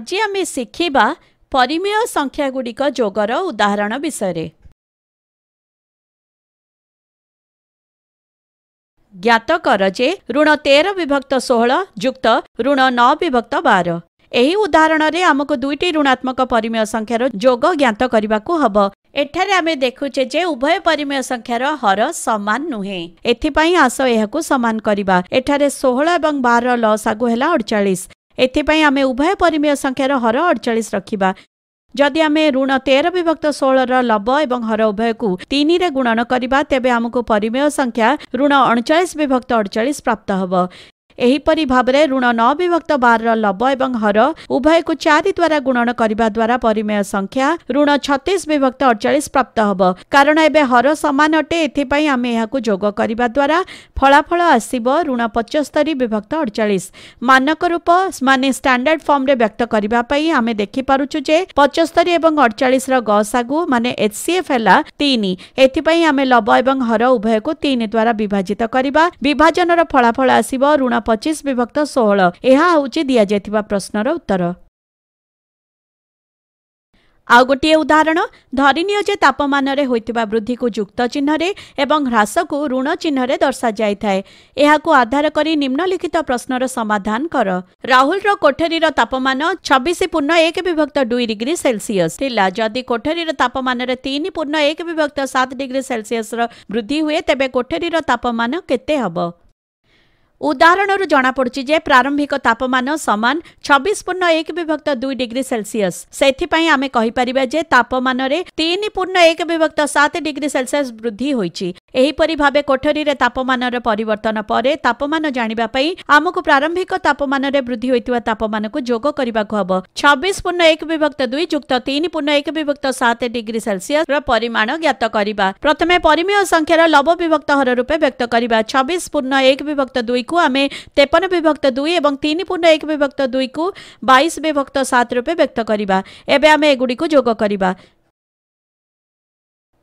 ଆଜି ଆମେ ଶିଖିବା ପରିମେୟ ସଂଖ୍ୟାଗୁଡ଼ିକ ଯୋଗର ଉଦାହରଣ ବିଷୟରେ ଜ୍ଞାତ କର ଯେ ଋଣ ତେର ବିଭକ୍ତ ଷୋହଳ ଯୁକ୍ତ ଋଣ ନଅ ବିଭକ୍ତ ବାର ଏହି ଉଦାହରଣରେ ଆମକୁ ଦୁଇଟି ଋଣାତ୍ମକ ପରିମେୟ ସଂଖ୍ୟାର ଯୋଗ ଜ୍ଞାତ କରିବାକୁ ହେବ ଏଠାରେ ଆମେ ଦେଖୁଛେ ଯେ ଉଭୟ ପରିମେୟ ସଂଖ୍ୟାର ହର ସମାନ ନୁହେଁ ଏଥିପାଇଁ ଆସ ଏହାକୁ ସମାନ କରିବା ଏଠାରେ ଷୋହଳ ଏବଂ ବାରର ଲସାଗୁ ହେଲା ଅଡ଼ଚାଳିଶ ଏଥିପାଇଁ ଆମେ ଉଭୟ ପରିମେୟ ସଂଖ୍ୟାର ହର ଅଡ଼ଚାଳିଶ ରଖିବା ଯଦି ଆମେ ଋଣ ତେର ବିଭକ୍ତ ଷୋହଳର ଲବ ଏବଂ ହର ଉଭୟକୁ ତିନିରେ ଗୁଣନ କରିବା ତେବେ ଆମକୁ ପରିମେୟ ସଂଖ୍ୟା ଋଣ ଅଣଚାଳିଶ ବିଭକ୍ତ ଅଡ଼ଚାଳିଶ ପ୍ରାପ୍ତ ହେବ ଏହିପରି ଭାବରେ ଋଣ ନଅ ବିଭକ୍ତ ବାରର ଲବ ଏବଂ ହର ଉଭୟକୁ ଚାରି ଦ୍ୱାରା ଗୁଣନ କରିବା ଦ୍ୱାରା ପରିମେୟ ସଂଖ୍ୟା ଋଣ ଛତିଶ ବିଭକ୍ତ ଅଡ଼ଚାଳିଶ ପ୍ରାପ୍ତ ହେବ କାରଣ ଏବେ ହର ସମାନ ଅଟେ ଏଥିପାଇଁ ଆମେ ଏହାକୁ ଯୋଗ କରିବା ଦ୍ୱାରା ଫଳାଫଳ ଆସିବ ଋଣ ପଞ୍ଚସ୍ତରୀ ବିଭକ୍ତ ଅଡ଼ଚାଳିଶ ମାନକ ରୂପ ମାନେ ଷ୍ଟାଣ୍ଡାର୍ଡ ଫର୍ମରେ ବ୍ୟକ୍ତ କରିବା ପାଇଁ ଆମେ ଦେଖିପାରୁଛୁ ଯେ ପଞ୍ଚସ୍ତରୀ ଏବଂ ଅଡ଼ଚାଳିଶର ଗସାଗୁ ମାନେ ଏଚ୍ସିଏଫ୍ ହେଲା ତିନି ଏଥିପାଇଁ ଆମେ ଲବ ଏବଂ ହର ଉଭୟକୁ ତିନି ଦ୍ୱାରା ବିଭାଜିତ କରିବା ବିଭାଜନର ଫଳାଫଳ ଆସିବ ଋଣ ଯାହା ପଚିଶ ବିଭକ୍ତ ଷୋହଳ ଏହା ହେଉଛି ଦିଆଯାଇଥିବା ପ୍ରଶ୍ନର ଉତ୍ତର ଆଉ ଗୋଟିଏ ଉଦାହରଣ ଧରିନିଅ ଯେ ତାପମାନରେ ହୋଇଥିବା ବୃଦ୍ଧିକୁ ଯୁକ୍ତ ଚିହ୍ନରେ ଏବଂ ହ୍ରାସକୁ ଋଣ ଚିହ୍ନରେ ଦର୍ଶାଯାଇଥାଏ ଏହାକୁ ଆଧାର କରି ନିମ୍ନଲିଖିତ ପ୍ରଶ୍ନର ସମାଧାନ କର ରାହୁଲର କୋଠରୀର ତାପମାନ ଛବିଶ ପୂର୍ଣ୍ଣ ଏକ ବିଭକ୍ତ ଦୁଇ ଡିଗ୍ରୀ ସେଲସିୟସ୍ ଥିଲା ଯଦି କୋଠରୀର ତାପମାନରେ ତିନି ପୂର୍ଣ୍ଣ ଏକ ବିଭକ୍ତ ସାତ ଡିଗ୍ରୀ ସେଲସିୟସ୍ର ବୃଦ୍ଧି ହୁଏ ତେବେ କୋଠରୀର ତାପମାନ କେତେ ହେବ ଉଦାହରଣରୁ ଜଣାପଡ଼ୁଛି ଯେ ପ୍ରାରମ୍ଭିକ ତାପମାନ ସମାନ ଛବିଶ ପୂର୍ଣ୍ଣ ଏକ ବିଭକ୍ତ ଦୁଇ ଡିଗ୍ରୀ ସେଲସିୟସ୍ ସେଥିପାଇଁ ଆମେ କହିପାରିବା ଯେ ତାପମାନରେ ତିନି ପୂର୍ଣ୍ଣ ଏକ ବିଭକ୍ତ ସାତ ଡିଗ୍ରୀ ସେଲସିୟସ୍ ବୃଦ୍ଧି ହୋଇଛି ଏହିପରି ଭାବେ କୋଠରୀରେ ତାପମାନର ପରିବର୍ତ୍ତନ ପରେ ତାପମାନ ଜାଣିବା ପାଇଁ ଆମକୁ ପ୍ରାରମ୍ଭିକ ତାପମାନରେ ବୃଦ୍ଧି ହୋଇଥିବା ତାପମାନକୁ ଯୋଗ କରିବାକୁ ହେବ ଛବିଶ ପୂର୍ଣ୍ଣ ଏକ ବିଭକ୍ତ ଦୁଇ ଯୁକ୍ତ ତିନି ପୂର୍ଣ୍ଣ ଏକ ବିଭକ୍ତ ସାତ ଡିଗ୍ରୀ ସେଲସିୟସ୍ର ପରିମାଣ ଜ୍ଞାତ କରିବା ପ୍ରଥମେ ପରିମେୟ ସଂଖ୍ୟାର ଲବ ବିଭକ୍ତ ହର ରୂପେ ବ୍ୟକ୍ତ କରିବା ଛବିଶ ପୂର୍ଣ୍ଣ ଏକ ବିଭକ୍ତ ଦୁଇ कु हमें 53 विभक्त दुई एवं 3 पूर्ण एक विभक्त 2 को 22 विभक्त सात रुपे व्यक्त करिबा एबे हमें एगुडी जोग योग करिबा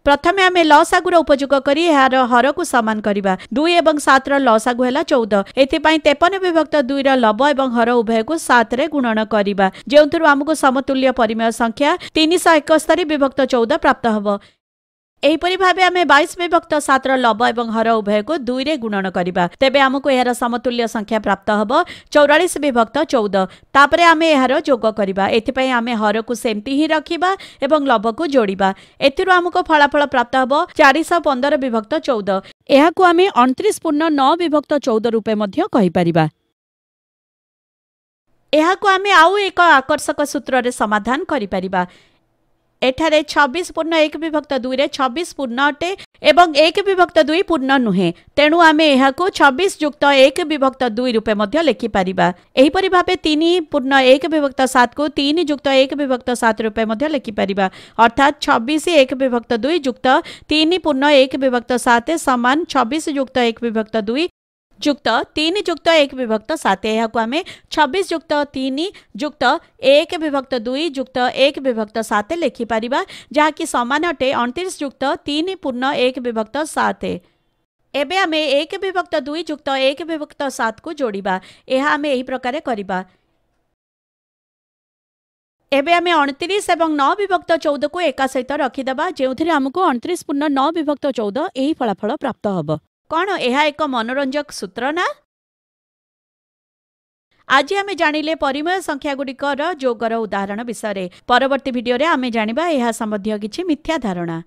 प्रथमे हमें लसागुर उपयोग करी हर हर को समान करिबा दुई एवं 7 र लसागु हला 14 एति पई विभक्त 2 र लब एवं हर उभय को 7 रे गुणन करिबा जेउनतुर हमको समतुल्य परिमेय संख्या 371 विभक्त 14 प्राप्त हव ଏହିପରି ଭାବେ ଆମେ ବାଇଶ ବିଭକ୍ତ ସାତର ଲବ ଏବଂ ହର ଉଭୟକୁ ଦୁଇରେ ଗୁଣନ କରିବା ତେବେ ଆମକୁ ଏହାର ସମତୁଲ୍ୟ ସଂଖ୍ୟା ପ୍ରାପ୍ତ ହେବ ଚଉରାଳିଶ ବିଭକ୍ତ ଚଉଦ ତାପରେ ଆମେ ଏହାର ଯୋଗ କରିବା ଏଥିପାଇଁ ଆମେ ହରକୁ ସେମିତି ହିଁ ରଖିବା ଏବଂ ଲବକୁ ଯୋଡ଼ିବା ଏଥିରୁ ଆମକୁ ଫଳାଫଳ ପ୍ରାପ୍ତ ହେବ ଚାରିଶହ ପନ୍ଦର ବିଭକ୍ତ ଚଉଦ ଏହାକୁ ଆମେ ଅଣତିରିଶ ପୂର୍ଣ୍ଣ ନଅ ବିଭକ୍ତ ଚଉଦ ରୂପେ ମଧ୍ୟ କହିପାରିବା ଏହାକୁ ଆମେ ଆଉ ଏକ ଆକର୍ଷକ ସୂତ୍ରରେ ସମାଧାନ କରିପାରିବା एठारे छब्बीस पूर्ण एक विभक्त दुई छब्बीस पूर्ण अटे एवं एक विभक्त दुई पूर्ण नुहे तेणु आम यह छब्बीस युक्त एक विभक्त दुई रूपे लेखिपर यहपरी भाव तीन पूर्ण एक विभक्त सात को तीन युक्त एक विभक्त सात रूपे लेखिपर अर्थात छब्बीस एक विभक्त दुई युक्त तीन पूर्ण एक विभक्त सात सामान छब्बीस युक्त एक विभक्त दुई युक्त तीन युक्त एक विभक्त सात यह आम छब्बीस युक्त तीन युक्त एक विभक्त दुई युक्त एक विभक्त सात लिखिपर जहाँकि सामान अटे अणतीस युक्त तीन पूर्ण एक विभक्त सात एवं आम एक विभक्त दुई युक्त एक विभक्त सात को जोड़ा यह आम यही प्रकार करवा एवं आम अणतीस और नौ विभक्त चौदह को एका सहित रखिदेवा जो थी आमको अणतीस पूर्ण नौ विभक्त चौदह यही फलाफल प्राप्त हम କ'ଣ ଏହା ଏକ ମନୋରଞ୍ଜକ ସୂତ୍ର ନା ଆଜି ଆମେ ଜାଣିଲେ ପରିମେୟ ଗୁଡ଼ିକର ଯୋଗର ଉଦାହରଣ ବିଷୟରେ ପରବର୍ତ୍ତୀ ଭିଡ଼ିଓରେ ଆମେ ଜାଣିବା ଏହା ସମ୍ବନ୍ଧୀୟ କିଛି ମିଥ୍ୟା ଧାରଣା